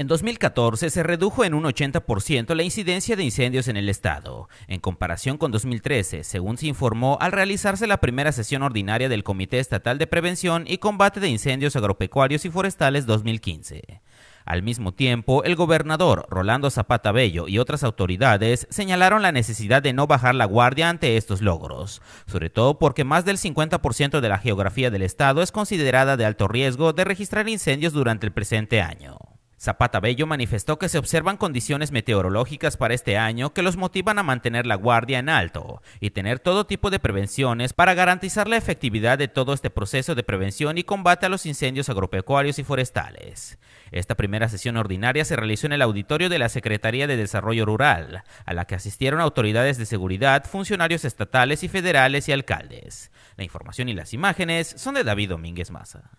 En 2014 se redujo en un 80% la incidencia de incendios en el estado, en comparación con 2013, según se informó al realizarse la primera sesión ordinaria del Comité Estatal de Prevención y Combate de Incendios Agropecuarios y Forestales 2015. Al mismo tiempo, el gobernador Rolando Zapata Bello y otras autoridades señalaron la necesidad de no bajar la guardia ante estos logros, sobre todo porque más del 50% de la geografía del estado es considerada de alto riesgo de registrar incendios durante el presente año. Zapata Bello manifestó que se observan condiciones meteorológicas para este año que los motivan a mantener la guardia en alto y tener todo tipo de prevenciones para garantizar la efectividad de todo este proceso de prevención y combate a los incendios agropecuarios y forestales. Esta primera sesión ordinaria se realizó en el auditorio de la Secretaría de Desarrollo Rural, a la que asistieron autoridades de seguridad, funcionarios estatales y federales y alcaldes. La información y las imágenes son de David Domínguez Maza.